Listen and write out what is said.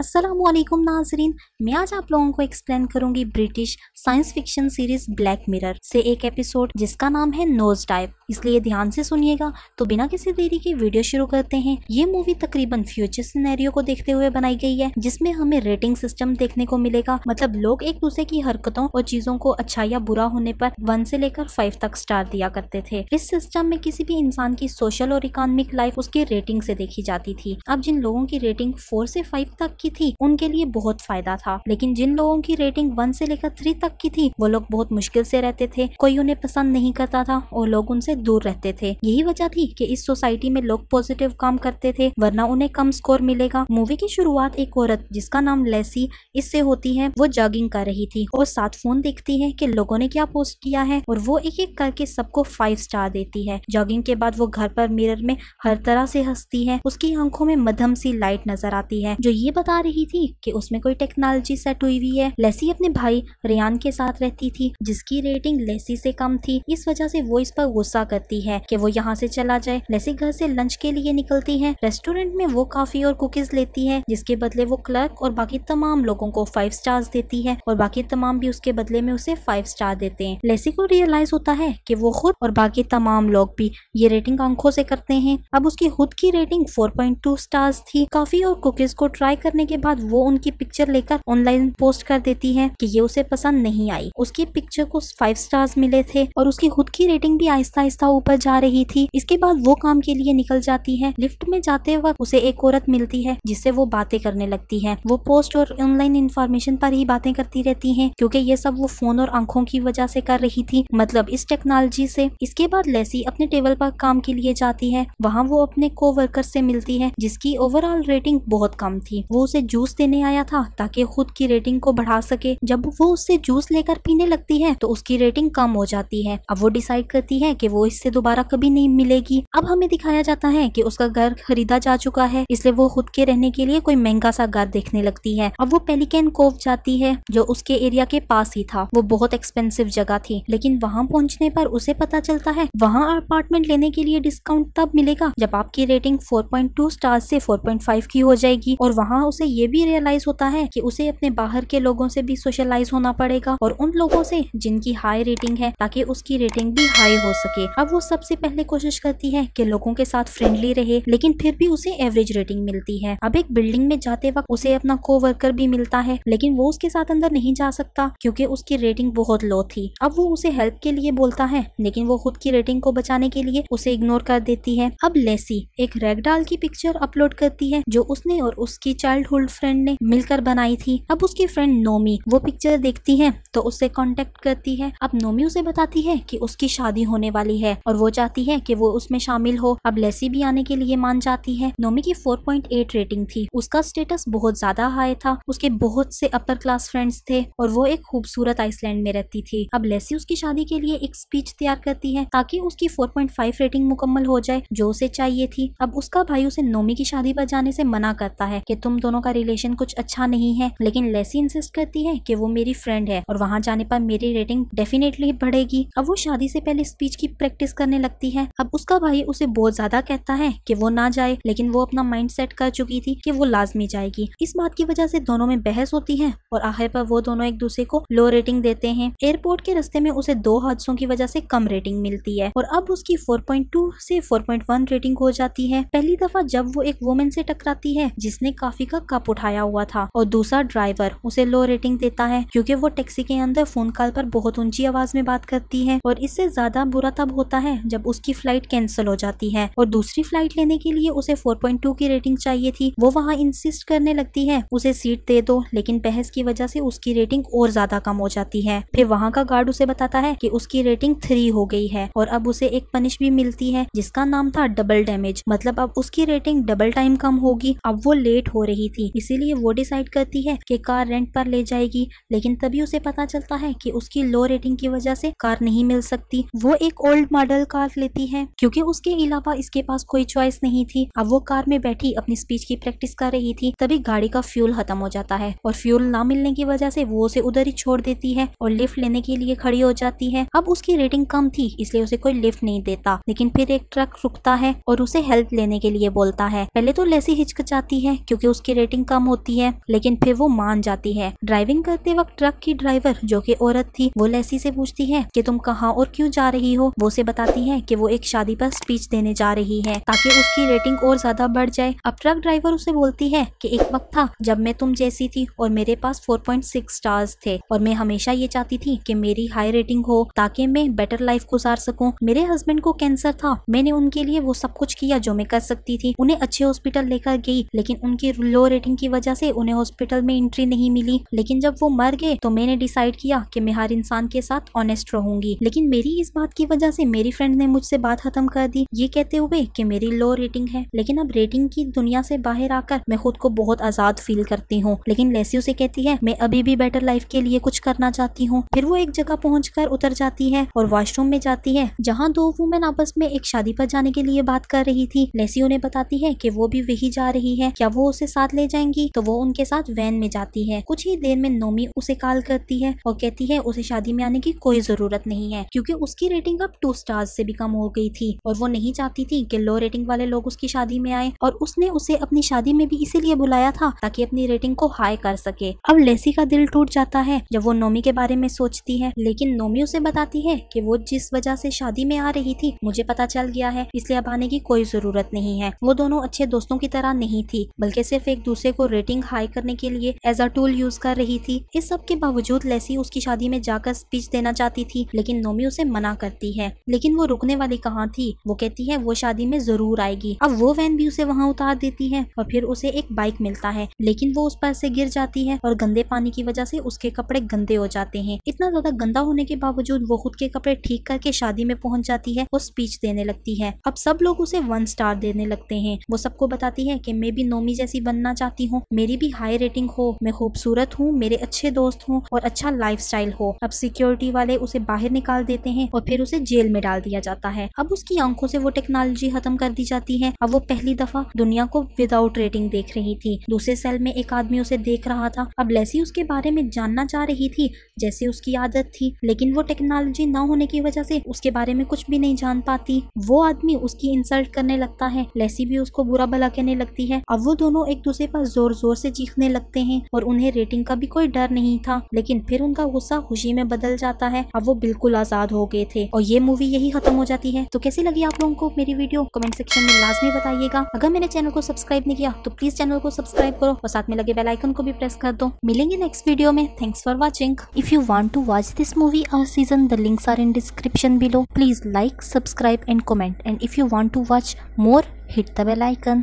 असलम नाजरीन मैं आज आप लोगों को एक्सप्लेन करूंगी British science fiction series black mirror से एक एपिसोड जिसका नाम है नोज टाइप इसलिए ध्यान से सुनिएगा तो बिना किसी देरी के वीडियो शुरू करते हैं ये मूवी तकरीबन फ्यूचर सिनेरियो को देखते हुए बनाई गई है जिसमें हमें रेटिंग सिस्टम देखने को मिलेगा मतलब लोग एक दूसरे की हरकतों और चीजों को अच्छा या बुरा होने पर वन से लेकर फाइव तक स्टार दिया करते थे इस सिस्टम में किसी भी इंसान की सोशल और इकोनॉमिक लाइफ उसकी रेटिंग से देखी जाती थी अब जिन लोगों की रेटिंग फोर से फाइव तक की थी उनके लिए बहुत फायदा था लेकिन जिन लोगों की रेटिंग वन से लेकर थ्री तक की थी वो लोग बहुत मुश्किल से रहते थे कोई उन्हें पसंद नहीं करता था और लोग उनसे दूर रहते थे यही वजह थी कि इस सोसाइटी में लोग पॉजिटिव काम करते थे वरना उन्हें कम स्कोर मिलेगा मूवी की शुरुआत एक औरत जिसका नाम लेसी इससे होती है वो जॉगिंग कर रही थी और साथ फोन देखती है की लोगों ने क्या पोस्ट किया है और वो एक एक करके सबको फाइव स्टार देती है जॉगिंग के बाद वो घर पर मिरर में हर तरह से हंसती है उसकी आंखों में मध्यम सी लाइट नजर आती है जो ये बता बता रही थी कि उसमें कोई टेक्नोलॉजी सेट हुई हुई है लेसी अपने भाई रियान के साथ रहती थी जिसकी रेटिंग लेसी से कम थी इस वजह से वो इस पर गुस्सा करती है कि वो यहाँ से चला जाए लेसी घर से लंच के लिए निकलती है रेस्टोरेंट में वो कॉफी और कुकीज लेती है जिसके बदले वो क्लर्क और बाकी तमाम लोगों को फाइव स्टार्स देती है और बाकी तमाम भी उसके बदले में उसे फाइव स्टार देते हैं लेसी को रियलाइज होता है की वो खुद और बाकी तमाम लोग भी ये रेटिंग आंखों से करते हैं अब उसकी खुद की रेटिंग टू स्टार्स थी कॉफी और कुकीज को ट्राई करने करने के बाद वो उनकी पिक्चर लेकर ऑनलाइन पोस्ट कर देती है कि ये उसे पसंद नहीं आई उसकी पिक्चर को फाइव स्टार्स मिले थे और उसकी खुद की रेटिंग भी आहिस्ता आहिस्ता ऊपर जा रही थी इसके बाद वो काम के लिए निकल जाती है लिफ्ट में जाते वक्त उसे एक औरत मिलती है जिससे वो बातें करने लगती है वो पोस्ट और ऑनलाइन इन्फॉर्मेशन पर ही बातें करती रहती है क्यूँकी ये सब वो फोन और आंखों की वजह से कर रही थी मतलब इस टेक्नोलॉजी से इसके बाद लेसी अपने टेबल पर काम के लिए जाती है वहाँ वो अपने को वर्कर से मिलती है जिसकी ओवरऑल रेटिंग बहुत कम थी वो उसे जूस देने आया था ताकि खुद की रेटिंग को बढ़ा सके जब वो उससे जूस लेकर पीने लगती है तो उसकी रेटिंग कम हो जाती है अब वो डिसाइड करती है कि वो इससे दोबारा कभी नहीं मिलेगी अब हमें दिखाया जाता है कि उसका घर खरीदा जा चुका है इसलिए वो खुद के रहने के लिए कोई महंगा सा घर देखने लगती है अब वो पेलिकन कोव जाती है जो उसके एरिया के पास ही था वो बहुत एक्सपेंसिव जगह थी लेकिन वहाँ पहुँचने पर उसे पता चलता है वहाँ अपार्टमेंट लेने के लिए डिस्काउंट तब मिलेगा जब आपकी रेटिंग टू स्टार से फाइव की हो जाएगी और वहाँ उसे उसे ये भी रियलाइज होता है कि उसे अपने बाहर के लोगों से भी सोशलाइज होना पड़ेगा और उन लोगों से जिनकी हाई रेटिंग है ताकि उसकी रेटिंग भी हाई हो सके अब वो सबसे पहले कोशिश करती है कि लोगों के साथ फ्रेंडली रहे लेकिन फिर भी उसे एवरेज रेटिंग मिलती है अब एक बिल्डिंग में जाते वक्त उसे अपना को वर्कर भी मिलता है लेकिन वो उसके साथ अंदर नहीं जा सकता क्यूँकी उसकी रेटिंग बहुत लो थी अब वो उसे हेल्प के लिए बोलता है लेकिन वो खुद की रेटिंग को बचाने के लिए उसे इग्नोर कर देती है अब लेसी एक रेगडाल की पिक्चर अपलोड करती है जो उसने और उसकी चाइल्ड ओल्ड फ्रेंड ने मिलकर बनाई थी अब उसकी फ्रेंड नोमी वो पिक्चर देखती है तो उससे कॉन्टेक्ट करती है अब नोमी उसे बताती है की उसकी शादी होने वाली है और वो चाहती है की वो उसमें शामिल हो अब लेसी भी आने के लिए मान जाती है नोमी की 4.8 रेटिंग थी उसका स्टेटस बहुत ज्यादा हाई था उसके बहुत से अपर क्लास फ्रेंड्स थे और वो एक खूबसूरत आइसलैंड में रहती थी अब लेसी उसकी शादी के लिए एक स्पीच तैयार करती है ताकि उसकी 4.5 रेटिंग मुकम्मल हो जाए जो उसे चाहिए थी अब उसका भाई उसे नोमी की शादी पर जाने से मना करता है कि तुम दोनों का रिलेशन कुछ अच्छा नहीं है लेकिन लेसी इंसिस्ट करती है कि वो मेरी फ्रेंड है और वहाँ जाने पर मेरी रेटिंग डेफिनेटली बढ़ेगी अब वो शादी से पहले स्पीच की प्रैक्टिस करने लगती है अब उसका भाई उसे बहुत ज्यादा कहता है कि वो ना जाए लेकिन वो अपना माइंड सेट कर चुकी थी कि वो लाजमी जाएगी इस बात की वजह से दोनों में बहस होती है और आखिर पर वो दोनों एक दूसरे को लो रेटिंग देते हैं एयरपोर्ट के रस्ते में उसे दो हादसों की वजह से कम रेटिंग मिलती है और अब उसकी फोर से वन रेटिंग हो जाती है पहली दफा जब वो एक वुमेन से टकराती है जिसने काफी का कप उठाया हुआ था और दूसरा ड्राइवर उसे लो रेटिंग देता है क्योंकि वो टैक्सी के अंदर फोन कॉल पर बहुत ऊंची आवाज में बात करती है और इससे ज्यादा बुरा तब होता है जब उसकी फ्लाइट कैंसिल हो जाती है और दूसरी फ्लाइट लेने के लिए उसे 4.2 की रेटिंग चाहिए थी वो वहाँ इंसिस्ट करने लगती है उसे सीट दे दो लेकिन बहस की वजह से उसकी रेटिंग और ज्यादा कम हो जाती है फिर वहाँ का गार्ड उसे बताता है की उसकी रेटिंग थ्री हो गई है और अब उसे एक पनिश भी मिलती है जिसका नाम था डबल डैमेज मतलब अब उसकी रेटिंग डबल टाइम कम होगी अब वो लेट हो रही थी इसीलिए वो डिसाइड करती है कि कार रेंट पर ले जाएगी लेकिन तभी उसे पता चलता है कि उसकी लो रेटिंग की वजह से कार नहीं मिल सकती वो एक ओल्ड मॉडल कार लेती है क्योंकि उसके अलावा इसके पास कोई चॉइस नहीं थी अब वो कार में बैठी अपनी स्पीच की प्रैक्टिस कर रही थी तभी गाड़ी का फ्यूल खत्म हो जाता है और फ्यूल ना मिलने की वजह से वो उसे उधर ही छोड़ देती है और लिफ्ट लेने के लिए खड़ी हो जाती है अब उसकी रेटिंग कम थी इसलिए उसे कोई लिफ्ट नहीं देता लेकिन फिर एक ट्रक रुकता है और उसे हेल्प लेने के लिए बोलता है पहले तो लेसी हिचकिचाती है क्योंकि उसकी रेटिंग कम होती है लेकिन फिर वो मान जाती है ड्राइविंग करते वक्त ट्रक की ड्राइवर जो कि औरत थी वो लेसी से पूछती है कि तुम कहाँ और क्यों जा रही हो वो उसे बताती है कि वो एक शादी पर स्पीच देने जा रही है ताकि उसकी रेटिंग और ज्यादा बढ़ जाए अब ट्रक ड्राइवर उसे बोलती है की एक वक्त था जब मैं तुम जैसी थी और मेरे पास सिक्स स्टार्स थे और मैं हमेशा ये चाहती थी कि मेरी हाई रेटिंग हो ताकि मैं बेटर लाइफ गुजार सकूं मेरे हस्बैंड को कैंसर था मैंने उनके लिए वो सब कुछ किया जो मैं कर सकती थी उन्हें अच्छे हॉस्पिटल लेकर गई लेकिन उनकी लो ऑपरेटिंग की वजह से उन्हें हॉस्पिटल में एंट्री नहीं मिली लेकिन जब वो मर गए तो मैंने डिसाइड किया कि मैं हर इंसान के साथ ऑनेस्ट रहूंगी लेकिन मेरी इस बात की वजह से मेरी फ्रेंड ने मुझसे बात खत्म कर दी ये कहते हुए कि मेरी लो रेटिंग है लेकिन अब रेटिंग की दुनिया से बाहर आकर मैं खुद को बहुत आजाद फील करती हूँ लेकिन लेसी उसे कहती है मैं अभी भी बेटर लाइफ के लिए कुछ करना चाहती हूँ फिर वो एक जगह पहुँच उतर जाती है और वॉशरूम में जाती है जहाँ दो वुमेन आपस में एक शादी पर जाने के लिए बात कर रही थी लेसी उन्हें बताती है की वो भी वही जा रही है क्या वो उसे साथ ले ले जाएंगी तो वो उनके साथ वैन में जाती है कुछ ही देर में नोमी उसे कॉल करती है और कहती है उसे शादी में आने की कोई जरूरत नहीं है क्योंकि उसकी रेटिंग अब टू स्टार्स से भी कम हो गई थी और वो नहीं चाहती थी कि लो रेटिंग वाले लोग उसकी शादी में आए और उसने उसे अपनी शादी में भी इसीलिए बुलाया था ताकि अपनी रेटिंग को हाई कर सके अब लेसी का दिल टूट जाता है जब वो नोमी के बारे में सोचती है लेकिन नोमी उसे बताती है कि वो जिस वजह से शादी में आ रही थी मुझे पता चल गया है इसलिए अब आने की कोई जरूरत नहीं है वो दोनों अच्छे दोस्तों की तरह नहीं थी बल्कि सिर्फ एक दूसरे दूसरे को रेटिंग हाई करने के लिए एज अ टूल यूज कर रही थी इस सब के बावजूद लेसी उसकी शादी में जाकर स्पीच देना चाहती थी लेकिन नोमी उसे मना करती है लेकिन वो रुकने वाली कहाँ थी वो कहती है वो शादी में जरूर आएगी अब वो वैन भी उसे वहाँ उतार देती है और फिर उसे एक बाइक मिलता है लेकिन वो उस पर से गिर जाती है और गंदे पानी की वजह से उसके कपड़े गंदे हो जाते हैं इतना ज्यादा गंदा होने के बावजूद वो खुद के कपड़े ठीक करके शादी में पहुंच जाती है और स्पीच देने लगती है अब सब लोग उसे वन स्टार देने लगते हैं वो सबको बताती है कि मैं भी नोमी जैसी बनना चाहती चाहती हूँ मेरी भी हाई रेटिंग हो मैं खूबसूरत हूँ मेरे अच्छे दोस्त हूँ और अच्छा लाइफ हो अब सिक्योरिटी वाले उसे बाहर निकाल देते हैं और फिर उसे जेल में डाल दिया जाता है अब उसकी आंखों से वो टेक्नोलॉजी खत्म कर दी जाती है अब वो पहली दफा दुनिया को विदाउट रेटिंग देख रही थी दूसरे सेल में एक आदमी उसे देख रहा था अब लेसी उसके बारे में जानना चाह रही थी जैसे उसकी आदत थी लेकिन वो टेक्नोलॉजी न होने की वजह से उसके बारे में कुछ भी नहीं जान पाती वो आदमी उसकी इंसल्ट करने लगता है लेसी भी उसको बुरा भला कहने लगती है अब वो दोनों एक दूसरे पास जोर जोर से चीखने लगते हैं और उन्हें रेटिंग का भी कोई डर नहीं था लेकिन फिर उनका गुस्सा खुशी में बदल जाता है अब वो बिल्कुल आजाद हो गए थे और ये मूवी यही खत्म हो जाती है तो कैसी लगी आप लोगों को मेरी वीडियो कमेंट सेक्शन में लाजमी बताइएगा अगर मैंने चैनल को सब्सक्राइब नहीं किया तो प्लीज चैनल को सब्सक्राइब करो और साथ में लगे बेलाइकन को भी प्रेस कर दो मिलेंगे नेक्स्ट वीडियो में thanks for watching if you want to watch this movie और season the links are in description below please like subscribe and comment and if you want to watch more hit the bell